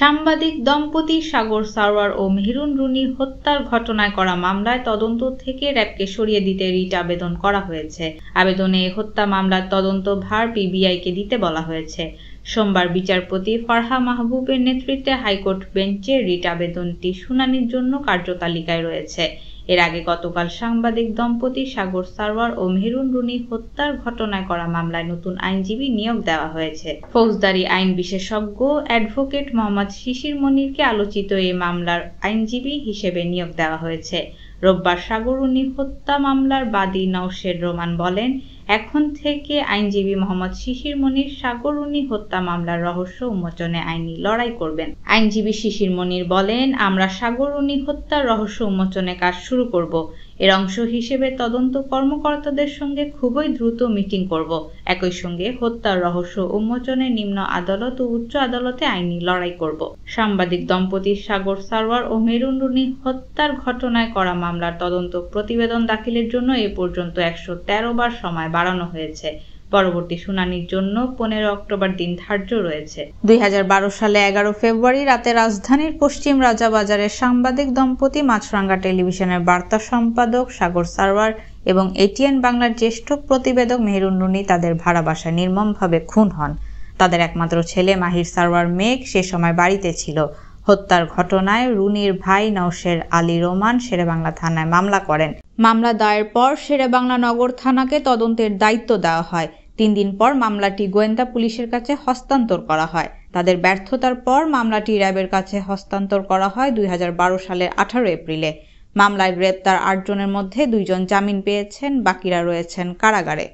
সাংবাদিক দম্পতি সাগর সারোয়ার ও মেহরুন রুনি হত্যার ঘটনায় করা মামলায় তদন্ত থেকে র্যাবকে সরিয়ে দিতে রিট আবেদন করা হয়েছে আবেদনে হত্যা মামলার তদন্ত ভার পিবিআইকে দিতে বলা হয়েছে সোমবার বিচারপতি ফারহা মাহবুবের নেতৃত্বে হাইকোর্ট বেঞ্চে রিট আবেদনটি শুনানির জন্য কার্যতালিকায় রয়েছে এর আগে গতকাল সাংবাদিক দম্পতি সাগর সারওয়ার ও মেহরুন রুনি হত্যার ঘটনায় করা মামলায় নতুন আইনজীবী নিয়োগ দেওয়া হয়েছে ফৌজদারি আইন বিশেষজ্ঞ অ্যাডভোকেট মোহাম্মদ শিশির মনিরকে আলোচিত এই মামলার আইনজীবী হিসেবে নিয়োগ দেওয়া হয়েছে রোববার সাগর উনি হত্যা মামলার বাদী নওশের রোমান বলেন এখন থেকে আইনজীবী মোহাম্মদ শিশির মনির সাগরুনি হত্যা মামলার রহস্য উন্মোচনে আইনি লড়াই করবেন আইনজীবী শিশির মনির বলেন আমরা সাগরুনি হত্যার রহস্য উন্মোচনে কাজ শুরু করব এর অংশ হিসেবে তদন্ত কর্মকর্তাদের সঙ্গে খুবই দ্রুত মিটিং করব একই সঙ্গে হত্যার রহস্য উন্মোচনে নিম্ন আদালত ও উচ্চ আদালতে আইনি লড়াই করব সাংবাদিক দম্পতি সাগর সারওয়ার ও মেরুন রুনি হত্যার ঘটনায় করা মামলার তদন্ত প্রতিবেদন দাখিলের জন্য এ পর্যন্ত একশো বার সময় বাড়ানো হয়েছে পরবর্তী শুনানির জন্য পনেরো অক্টোবর দিন ধার্য রয়েছে দুই সালে এগারো ফেব্রুয়ারি রাতে রাজধানীর পশ্চিম রাজাবাজারের সাংবাদিক দম্পতি মাছরাঙ্গা টেলিভিশনের বার্তা সম্পাদক সাগর সারওয়ার এবং এটিএন বাংলার জ্যেষ্ঠ প্রতিবেদক মেহরুন নুনি তাদের ভাড়া বাসায় নির্মমভাবে খুন হন তাদের একমাত্র ছেলে মাহির সারওয়ার মেঘ সে সময় বাড়িতে ছিল হত্যার ঘটনায় রুনির ভাই নওশের আলী রোমান শেরেবাংলা থানায় মামলা করেন মামলা দায়ের পর শেরেবাংলা নগর থানাকে তদন্তের দায়িত্ব দেওয়া হয় তিন দিন পর মামলাটি গোয়েন্দা পুলিশের কাছে হস্তান্তর করা হয় তাদের ব্যর্থতার পর মামলাটি র্যাবের কাছে হস্তান্তর করা হয় দুই হাজার বারো সালের আঠারো এপ্রিলে মামলায় গ্রেপ্তার আটজনের মধ্যে দুইজন জামিন পেয়েছেন বাকিরা রয়েছেন কারাগারে